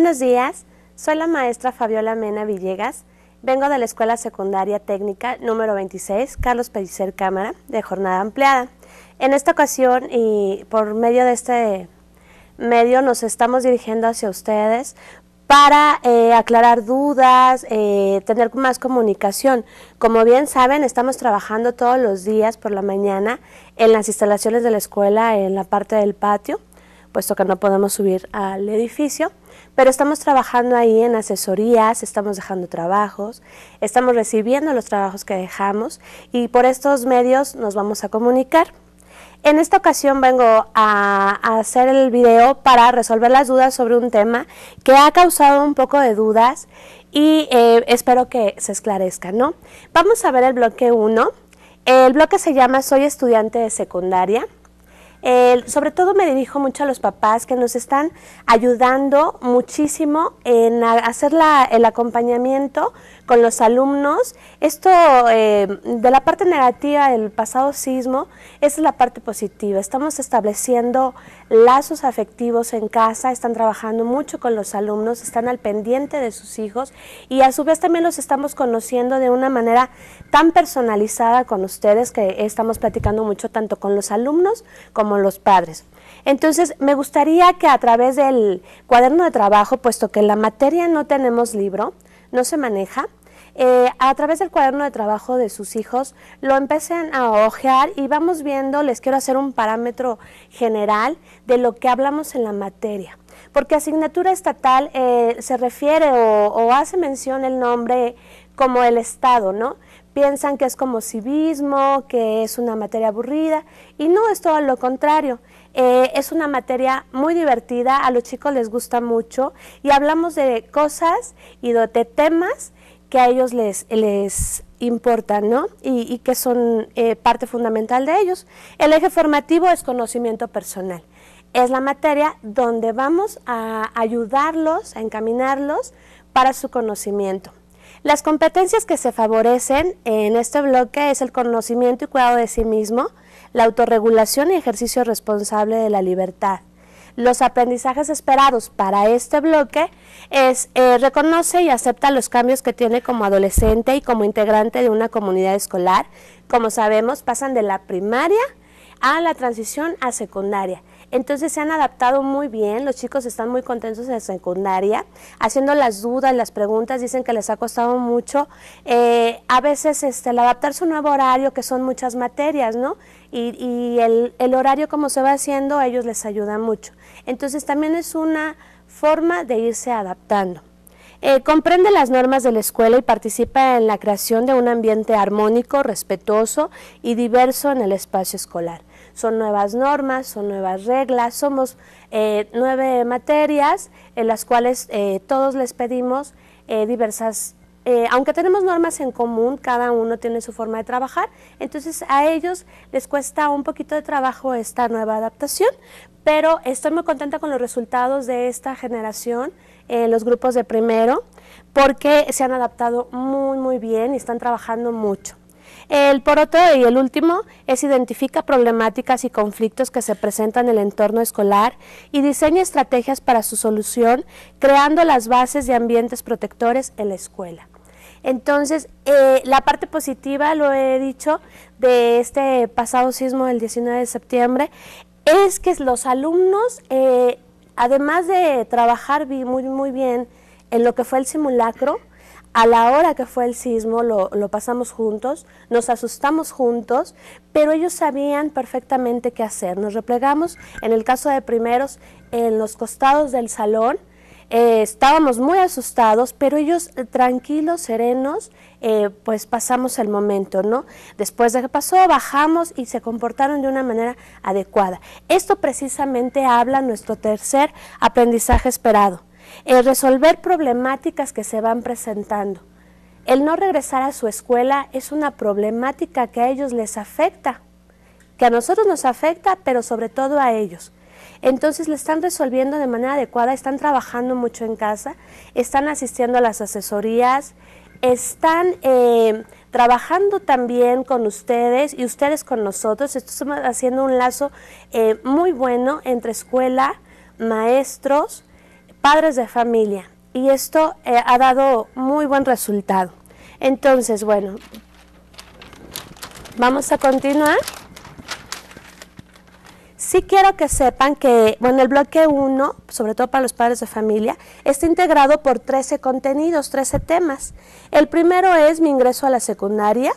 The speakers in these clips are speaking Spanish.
Buenos días, soy la maestra Fabiola Mena Villegas. Vengo de la Escuela Secundaria Técnica número 26, Carlos Pellicer Cámara, de jornada ampliada. En esta ocasión y por medio de este medio nos estamos dirigiendo hacia ustedes para eh, aclarar dudas, eh, tener más comunicación. Como bien saben, estamos trabajando todos los días por la mañana en las instalaciones de la escuela, en la parte del patio puesto que no podemos subir al edificio, pero estamos trabajando ahí en asesorías, estamos dejando trabajos, estamos recibiendo los trabajos que dejamos y por estos medios nos vamos a comunicar. En esta ocasión vengo a, hacer el video para resolver las dudas sobre un tema que ha causado un poco de dudas y eh, espero que se esclarezca, ¿no? Vamos a ver el bloque 1. El bloque se llama Soy estudiante de secundaria sobre todo me dirijo mucho a los papás que nos están ayudando muchísimo en hacer el acompañamiento con los alumnos. Esto eh, de la parte negativa del pasado sismo, esa es la parte positiva. Estamos estableciendo lazos afectivos en casa, están trabajando mucho con los alumnos, están al pendiente de sus hijos y a su vez también los estamos conociendo de una manera tan personalizada con ustedes que estamos platicando mucho tanto con los alumnos como los padres. Entonces, me gustaría que a través del cuaderno de trabajo, puesto que la materia no tenemos libro, no se maneja, eh, a través del cuaderno de trabajo de sus hijos, lo empecen a ojear y vamos viendo, les quiero hacer un parámetro general de lo que hablamos en la materia. Porque asignatura estatal eh, se refiere o, hace mención el nombre como el Estado, ¿no? piensan que es como civismo, que es una materia aburrida, y no, es todo lo contrario. Eh, es una materia muy divertida, a los chicos les gusta mucho, y hablamos de cosas y de temas que a ellos les, les importan, ¿no? Y, que son eh, parte fundamental de ellos. El eje formativo es conocimiento personal. Es la materia donde vamos a ayudarlos, a encaminarlos para su conocimiento. Las competencias que se favorecen en este bloque es el conocimiento y cuidado de sí mismo, la autorregulación y ejercicio responsable de la libertad, los aprendizajes esperados para este bloque es eh, reconoce y acepta los cambios que tiene como adolescente y como integrante de una comunidad escolar. Como sabemos, pasan de la primaria a la transición a secundaria. Entonces se han adaptado muy bien, los chicos están muy contentos en secundaria, haciendo las dudas, las preguntas, dicen que les ha costado mucho. Eh, a veces el este, adaptar su nuevo horario, que son muchas materias, ¿no? Y, el, el horario como se va haciendo a ellos les ayuda mucho. Entonces también es una forma de irse adaptando. Eh, comprende las normas de la escuela y participa en la creación de un ambiente armónico, respetuoso y diverso en el espacio escolar. Son nuevas normas, son nuevas reglas, somos eh, nueve materias en las cuales eh, todos les pedimos diversas eh, aunque tenemos normas en común, cada uno tiene su forma de trabajar, entonces a ellos les cuesta un poquito de trabajo esta nueva adaptación, pero estoy muy contenta con los resultados de esta generación los grupos de primero, porque se han adaptado muy, muy bien y están trabajando mucho. El por otro y el último es identifica problemáticas y conflictos que se presentan en el entorno escolar y diseña estrategias para su solución, creando las bases de ambientes protectores en la escuela. Entonces, eh, la parte positiva, lo he dicho, de este pasado sismo del 19 de septiembre, es que los alumnos, eh, además de trabajar muy, muy bien en lo que fue el simulacro, a la hora que fue el sismo lo, pasamos juntos, nos asustamos juntos, pero ellos sabían perfectamente qué hacer. Nos replegamos, en el caso de primeros, en los costados del salón eh, estábamos muy asustados, pero ellos eh, tranquilos, serenos, eh, pues pasamos el momento, ¿no? Después de que pasó, bajamos y se comportaron de una manera adecuada. Esto precisamente habla nuestro tercer aprendizaje esperado, el resolver problemáticas que se van presentando. El no regresar a su escuela es una problemática que a ellos les afecta, que a nosotros nos afecta, pero sobre todo a ellos. Entonces la están resolviendo de manera adecuada, están trabajando mucho en casa, están asistiendo a las asesorías, están eh, trabajando también con ustedes y ustedes con nosotros. Estamos haciendo un lazo eh, muy bueno entre escuela, maestros, padres de familia. Y esto eh, ha dado muy buen resultado. Entonces, bueno, vamos a continuar. Sí quiero que sepan que, bueno, el bloque 1, sobre todo para los padres de familia, está integrado por 13 contenidos, 13 temas. El primero es mi ingreso a la secundaria.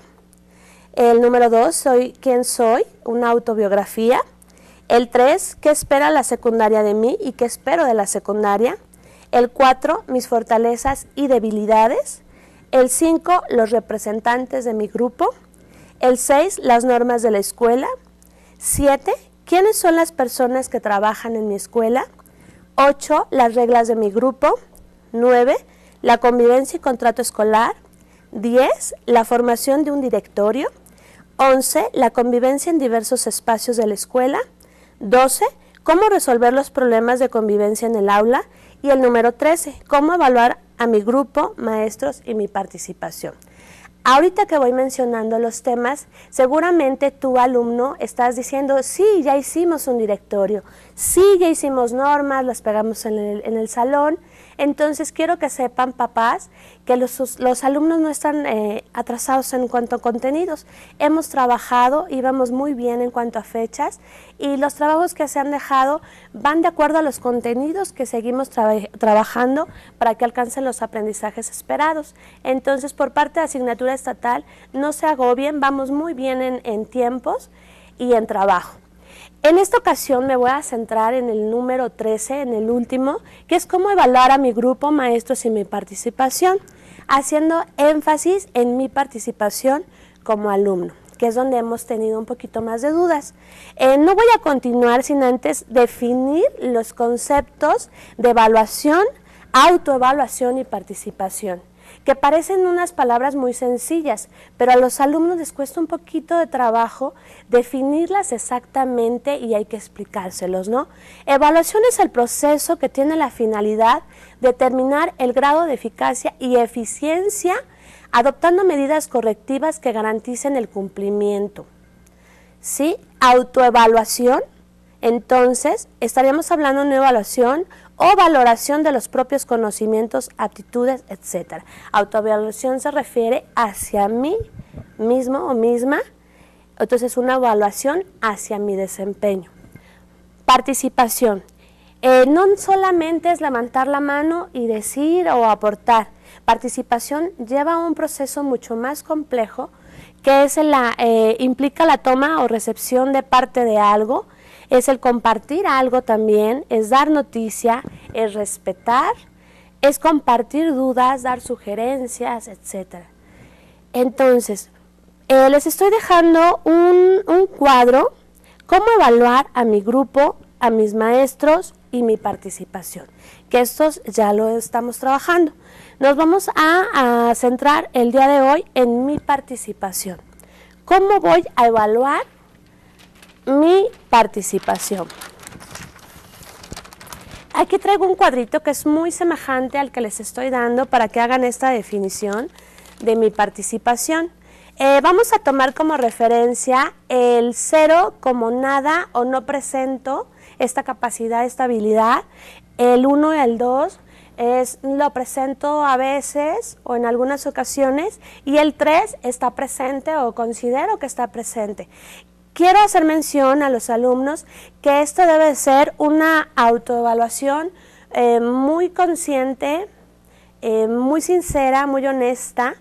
El número 2, soy quién soy, una autobiografía. El 3, ¿qué espera la secundaria de mí y qué espero de la secundaria? El 4, mis fortalezas y debilidades. El 5, los representantes de mi grupo. El 6, las normas de la escuela. 7, ¿Quiénes son las personas que trabajan en mi escuela? 8. Las reglas de mi grupo. 9. La convivencia y contrato escolar. 10. La formación de un directorio. 11. La convivencia en diversos espacios de la escuela. 12. Cómo resolver los problemas de convivencia en el aula. Y el número 13. Cómo evaluar a mi grupo, maestros y mi participación. Ahorita que voy mencionando los temas, seguramente tu alumno estás diciendo, sí, ya hicimos un directorio, sí, ya hicimos normas, las pegamos en el, en el salón, entonces quiero que sepan, papás, que los, alumnos no están eh, atrasados en cuanto a contenidos. Hemos trabajado y vamos muy bien en cuanto a fechas y los trabajos que se han dejado van de acuerdo a los contenidos que seguimos trabajando para que alcancen los aprendizajes esperados. Entonces, por parte de asignatura estatal, no se agobien, vamos muy bien en tiempos y en trabajo. En esta ocasión me voy a centrar en el número 13, en el último, que es cómo evaluar a mi grupo, maestros y mi participación, haciendo énfasis en mi participación como alumno que es donde hemos tenido un poquito más de dudas. Eh, no voy a continuar sin antes definir los conceptos de evaluación, autoevaluación y participación que parecen unas palabras muy sencillas, pero a los alumnos les cuesta un poquito de trabajo definirlas exactamente y hay que explicárselos, ¿no? Evaluación es el proceso que tiene la finalidad de determinar el grado de eficacia y eficiencia adoptando medidas correctivas que garanticen el cumplimiento. ¿Sí? Autoevaluación entonces estaríamos hablando de una evaluación o valoración de los propios conocimientos, aptitudes, etc. Autoevaluación se refiere hacia mí mismo o misma, entonces una evaluación hacia mi desempeño. Participación. Eh, no solamente es levantar la mano y decir o aportar. Participación lleva a un proceso mucho más complejo que es la, eh, implica la toma o recepción de parte de algo, es el compartir algo también, es dar noticia, es respetar, es compartir dudas, dar sugerencias, etc. Entonces, eh, les estoy dejando un, cuadro, cómo evaluar a mi grupo, a mis maestros y mi participación, que estos ya lo estamos trabajando. Nos vamos a centrar el día de hoy en mi participación. ¿Cómo voy a evaluar mi participación. Aquí traigo un cuadrito que es muy semejante al que les estoy dando para que hagan esta definición de mi participación. Eh, vamos a tomar como referencia el cero como nada o no presento esta capacidad, esta habilidad. El 1 y el 2 es lo presento a veces o en algunas ocasiones y el 3 está presente o considero que está presente. Quiero hacer mención a los alumnos que esto debe ser una autoevaluación eh, muy consciente, eh, muy sincera, muy honesta,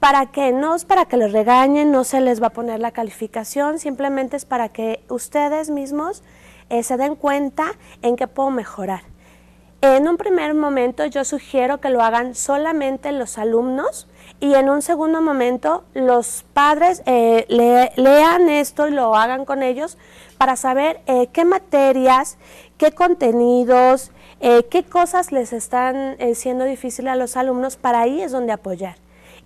para que no es para que los regañen, no se les va a poner la calificación, simplemente es para que ustedes mismos eh, se den cuenta en qué puedo mejorar. En un primer momento yo sugiero que lo hagan solamente los alumnos y en un segundo momento los padres eh, lean esto y lo hagan con ellos para saber eh, qué materias, qué contenidos, eh, qué cosas les están siendo difíciles a los alumnos, para ahí es donde apoyar.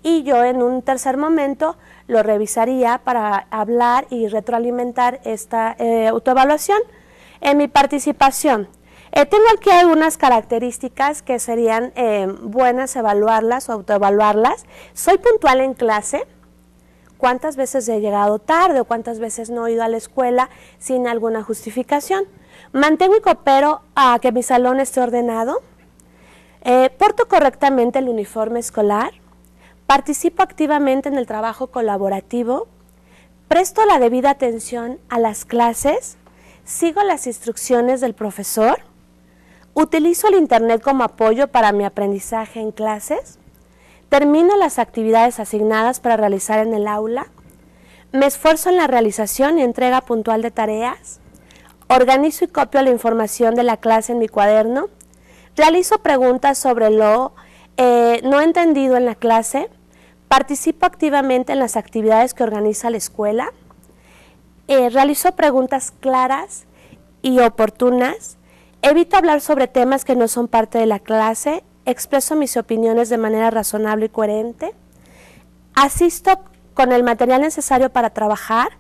Y yo en un tercer momento lo revisaría para hablar y retroalimentar esta autoevaluación. En mi participación, eh, tengo aquí algunas características que serían eh, buenas evaluarlas o autoevaluarlas. Soy puntual en clase. ¿Cuántas veces he llegado tarde o cuántas veces no he ido a la escuela sin alguna justificación? Mantengo y coopero a que mi salón esté ordenado. Eh, porto correctamente el uniforme escolar. Participo activamente en el trabajo colaborativo. Presto la debida atención a las clases. Sigo las instrucciones del profesor ¿Utilizo el Internet como apoyo para mi aprendizaje en clases? ¿Termino las actividades asignadas para realizar en el aula? ¿Me esfuerzo en la realización y entrega puntual de tareas? ¿Organizo y copio la información de la clase en mi cuaderno? ¿Realizo preguntas sobre lo eh, no entendido en la clase? ¿Participo activamente en las actividades que organiza la escuela? Eh, ¿Realizo preguntas claras y oportunas? Evito hablar sobre temas que no son parte de la clase, expreso mis opiniones de manera razonable y coherente, asisto con el material necesario para trabajar,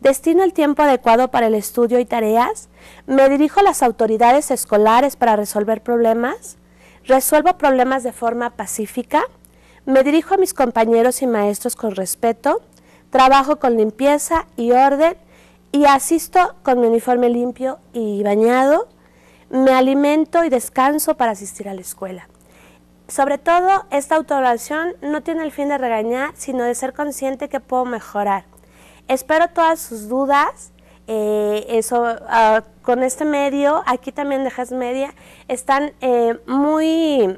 destino el tiempo adecuado para el estudio y tareas, me dirijo a las autoridades escolares para resolver problemas, resuelvo problemas de forma pacífica, me dirijo a mis compañeros y maestros con respeto, trabajo con limpieza y orden y asisto con mi uniforme limpio y bañado, me alimento y descanso para asistir a la escuela. Sobre todo, esta autoevaluación no tiene el fin de regañar, sino de ser consciente que puedo mejorar. Espero todas sus dudas. Eh, eso, ah, con este medio, aquí también de Media, están eh, muy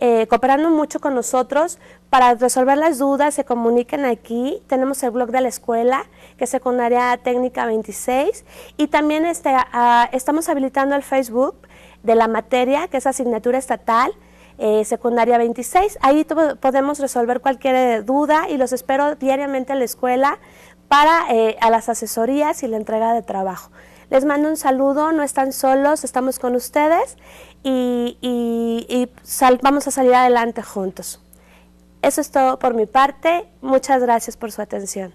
eh, cooperando mucho con nosotros para resolver las dudas, se comuniquen aquí. Tenemos el blog de la escuela, que es Secundaria Técnica 26. Y también este, ah, estamos habilitando el Facebook de la materia, que es asignatura estatal. Eh, secundaria 26. Ahí podemos resolver cualquier eh, duda y los espero diariamente en la escuela para eh, a las asesorías y la entrega de trabajo. Les mando un saludo, no están solos, estamos con ustedes y vamos a salir adelante juntos. Eso es todo por mi parte. Muchas gracias por su atención.